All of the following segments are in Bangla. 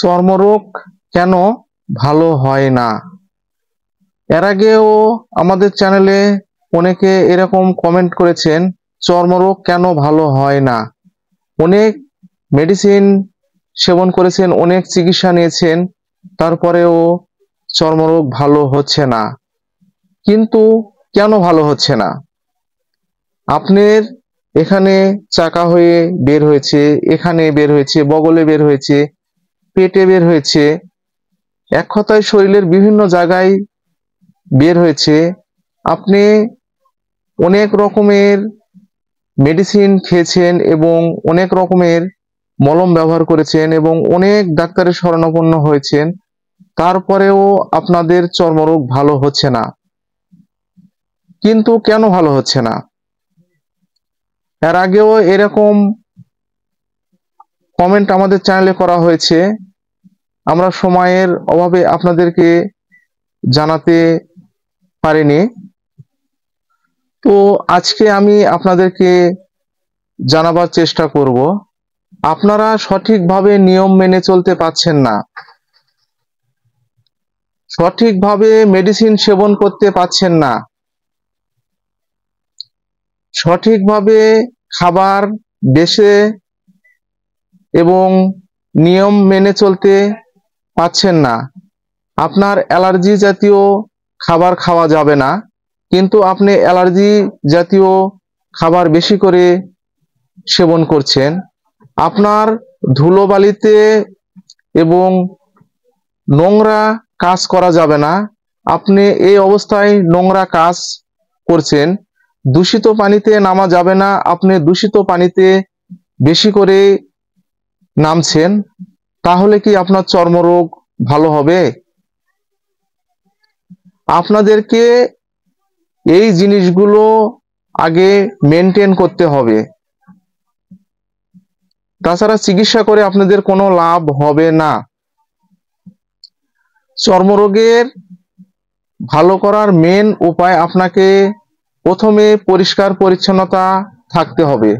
চর্মরোগ কেন ভালো হয় না এর আগেও আমাদের চ্যানেলে অনেকে এরকম কমেন্ট করেছেন চর্মরোগ কেন ভালো হয় না অনেক মেডিসিন সেবন করেছেন অনেক চিকিৎসা নিয়েছেন তারপরেও চর্মরোগ ভালো হচ্ছে না কিন্তু কেন ভালো হচ্ছে না আপনার এখানে চাকা হয়ে বের হয়েছে এখানে বের হয়েছে বগলে বের হয়েছে পেটে বের হয়েছে এক কথায় শরীরের বিভিন্ন জায়গায় বের হয়েছে আপনি অনেক রকমের মেডিসিন খেয়েছেন এবং অনেক রকমের মলম ব্যবহার করেছেন এবং অনেক ডাক্তারের শরণাপন্ন হয়েছেন তারপরেও আপনাদের চর্মরোগ ভালো হচ্ছে না কিন্তু কেন ভালো হচ্ছে না এর আগেও এরকম কমেন্ট আমাদের চ্যানেলে করা হয়েছে আমরা সময়ের অভাবে আপনাদেরকে জানাতে পারিনি তো আজকে আমি আপনাদেরকে জানাবার চেষ্টা করব আপনারা সঠিকভাবে নিয়ম মেনে চলতে পাচ্ছেন না সঠিকভাবে মেডিসিন সেবন করতে পাচ্ছেন না সঠিকভাবে খাবার দেশে এবং নিয়ম মেনে চলতে পাচ্ছেন না আপনার অ্যালার্জি জাতীয় খাবার খাওয়া যাবে না কিন্তু আপনি অ্যালার্জি জাতীয় খাবার বেশি করে সেবন করছেন আপনার ধুলোবালিতে এবং নোংরা কাজ করা যাবে না আপনি এই অবস্থায় নোংরা কাজ করছেন দূষিত পানিতে নামা যাবে না আপনি দূষিত পানিতে বেশি করে নামছেন তাহলে কি আপনার চর্মরোগ ভালো হবে আপনাদেরকে এই জিনিসগুলো আগে মেনটেন করতে হবে তাছাড়া চিকিৎসা করে আপনাদের কোনো লাভ হবে না চর্মরোগের ভালো করার মেন উপায় আপনাকে প্রথমে পরিষ্কার পরিচ্ছন্নতা থাকতে হবে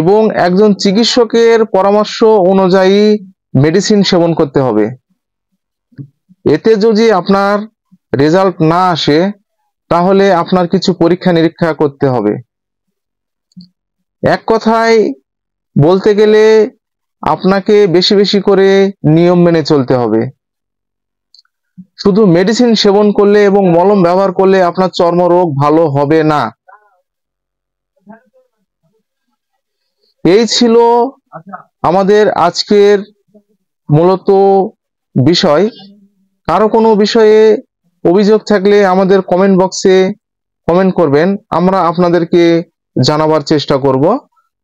এবং একজন চিকিৎসকের পরামর্শ অনুযায়ী মেডিসিন সেবন করতে হবে এতে যদি আপনার রেজাল্ট না আসে তাহলে আপনার কিছু পরীক্ষা নিরীক্ষা করতে হবে এক কথায় বলতে গেলে আপনাকে বেশি বেশি করে নিয়ম মেনে চলতে হবে শুধু মেডিসিন সেবন করলে এবং মলম ব্যবহার করলে আপনার চর্মরোগ ভালো হবে না এই ছিল আমাদের আজকের মূলত বিষয় কারো কোনো বিষয়ে অভিযোগ থাকলে আমাদের কমেন্ট বক্সে কমেন্ট করবেন আমরা আপনাদেরকে জানাবার চেষ্টা করব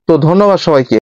তো ধন্যবাদ সবাইকে